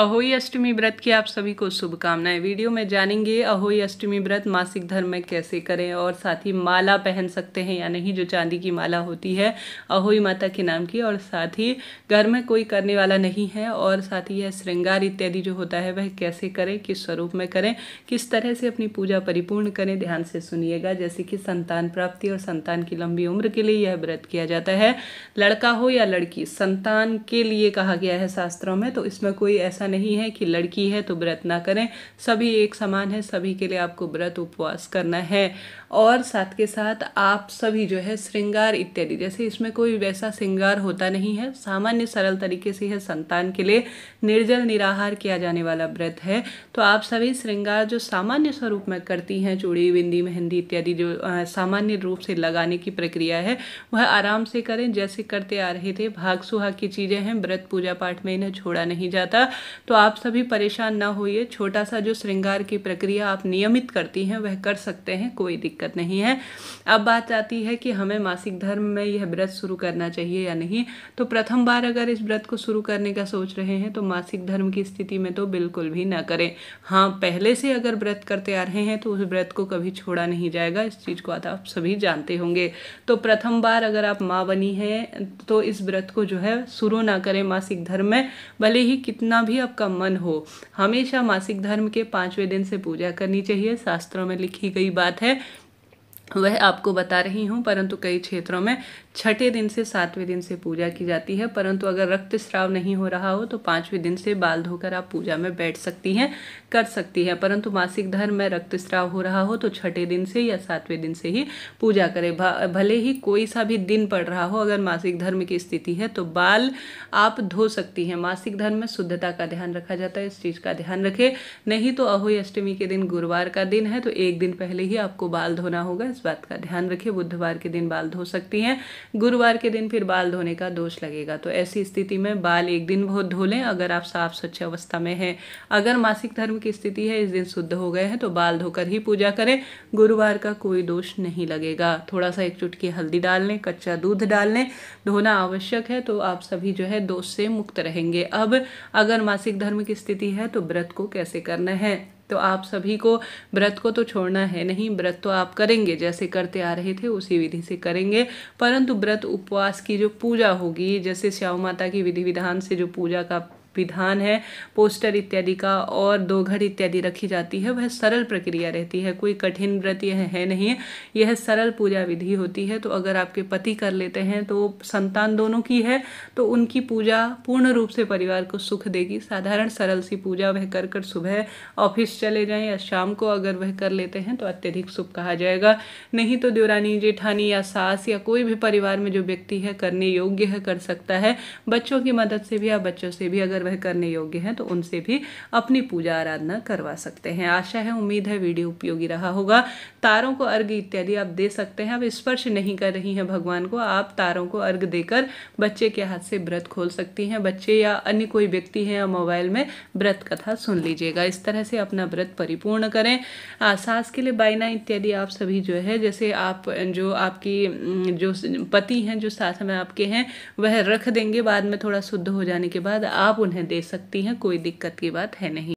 अहोई अष्टमी व्रत की आप सभी को शुभकामनाएं वीडियो में जानेंगे अहोई अष्टमी व्रत मासिक धर्म में कैसे करें और साथ ही माला पहन सकते हैं या नहीं जो चांदी की माला होती है अहोई माता के नाम की और साथ ही घर में कोई करने वाला नहीं है और साथ ही यह श्रृंगार इत्यादि जो होता है वह कैसे करें किस स्वरूप में करें किस तरह से अपनी पूजा परिपूर्ण करें ध्यान से सुनिएगा जैसे कि संतान प्राप्ति और संतान की लंबी उम्र के लिए यह व्रत किया जाता है लड़का हो या लड़की संतान के लिए कहा गया है शास्त्रों में तो इसमें कोई ऐसा ऐसा नहीं है कि लड़की है तो व्रत ना करें सभी एक समान है सभी के लिए आपको व्रत उपवास करना है और साथ के साथ आप सभी जो है श्रृंगार इत्यादि जैसे इसमें कोई वैसा श्रृंगार होता नहीं है सामान्य सरल तरीके से है संतान के लिए निर्जल निराहार किया जाने वाला व्रत है तो आप सभी श्रृंगार जो सामान्य स्वरूप में करती हैं चूड़ी बिंदी मेहंदी इत्यादि जो सामान्य रूप से लगाने की प्रक्रिया है वह आराम से करें जैसे करते आ रहे थे भाग सुहाग की चीज़ें हैं व्रत पूजा पाठ में इन्हें छोड़ा नहीं जाता तो आप सभी परेशान ना होइए छोटा सा जो श्रृंगार की प्रक्रिया आप नियमित करती हैं वह कर सकते हैं कोई दिक्कत नहीं है अब बात आती है कि हमें मासिक धर्म में यह व्रत शुरू करना चाहिए या नहीं तो प्रथम बार अगर इस व्रत को शुरू करने का सोच रहे हैं तो मासिक धर्म की स्थिति में तो बिल्कुल भी ना करें हाँ पहले से अगर व्रत करते आ रहे हैं तो उस व्रत को कभी छोड़ा नहीं जाएगा इस चीज़ को आप सभी जानते होंगे तो प्रथम बार अगर आप माँ बनी हैं तो इस व्रत को जो है शुरू ना करें मासिक धर्म में भले ही कितना भी आपका मन हो हमेशा मासिक धर्म के पांचवें दिन से पूजा करनी चाहिए शास्त्रों में लिखी गई बात है वह आपको बता रही हूँ परंतु कई क्षेत्रों में छठे दिन से सातवें दिन से पूजा की जाती है परंतु अगर रक्त स्राव नहीं हो रहा हो तो पाँचवें दिन से बाल धोकर आप पूजा में बैठ सकती हैं कर सकती हैं परंतु मासिक धर्म में रक्त स्राव हो रहा हो तो छठे दिन से या सातवें दिन से ही पूजा करें भले ही कोई सा भी दिन पड़ रहा हो अगर मासिक धर्म की स्थिति है तो बाल आप धो सकती हैं मासिक धर्म में शुद्धता का ध्यान रखा जाता है इस चीज़ का ध्यान रखें नहीं तो अहोई अष्टमी के दिन गुरुवार का दिन है तो एक दिन पहले ही आपको बाल धोना होगा बात का ध्यान रखिए बुधवार के दिन बाल धो सकती हैं गुरुवार के दिन फिर बाल धोने का दोष लगेगा तो ऐसी स्थिति में बाल एक दिन बहुत धो लें अगर आप साफ स्वच्छ अवस्था में हैं अगर मासिक धर्म की स्थिति है इस दिन शुद्ध हो गए हैं तो बाल धोकर ही पूजा करें गुरुवार का कोई दोष नहीं लगेगा थोड़ा सा एक चुटकी हल्दी डाल लें कच्चा दूध डाल लें धोना आवश्यक है तो आप सभी जो है दोष से मुक्त रहेंगे अब अगर मासिक धर्म की स्थिति है तो व्रत को कैसे करना है तो आप सभी को व्रत को तो छोड़ना है नहीं व्रत तो आप करेंगे जैसे करते आ रहे थे उसी विधि से करेंगे परंतु व्रत उपवास की जो पूजा होगी जैसे श्याव माता की विधि विधान से जो पूजा का विधान है पोस्टर इत्यादि का और दो घड़ इत्यादि रखी जाती है वह सरल प्रक्रिया रहती है कोई कठिन व्रत यह है नहीं यह सरल पूजा विधि होती है तो अगर आपके पति कर लेते हैं तो संतान दोनों की है तो उनकी पूजा पूर्ण रूप से परिवार को सुख देगी साधारण सरल सी पूजा वह कर कर सुबह ऑफिस चले जाएं या शाम को अगर वह कर लेते हैं तो अत्यधिक शुभ कहा जाएगा नहीं तो देवरानी जेठानी या सास या कोई भी परिवार में जो व्यक्ति है करने योग्य है कर सकता है बच्चों की मदद से भी या बच्चों से भी अगर अगर वह करने योग्य हैं तो उनसे भी अपनी पूजा आराधना करवा सकते हैं आशा है उम्मीद है वीडियो उपयोगी रहा होगा तारों को अर्घ इत्यादि आप दे सकते हैं अब स्पर्श नहीं कर रही हैं भगवान को आप तारों को अर्घ देकर बच्चे के हाथ से व्रत खोल सकती हैं बच्चे या अन्य कोई व्यक्ति है या मोबाइल में व्रत कथा सुन लीजिएगा इस तरह से अपना व्रत परिपूर्ण करें सास के लिए बाइना इत्यादि आप सभी जो है जैसे आप जो आपकी जो पति हैं जो साथ में आपके हैं वह रख देंगे बाद में थोड़ा शुद्ध हो जाने के बाद आप उन्हें उन्हें दे सकती हैं कोई दिक्कत की बात है नहीं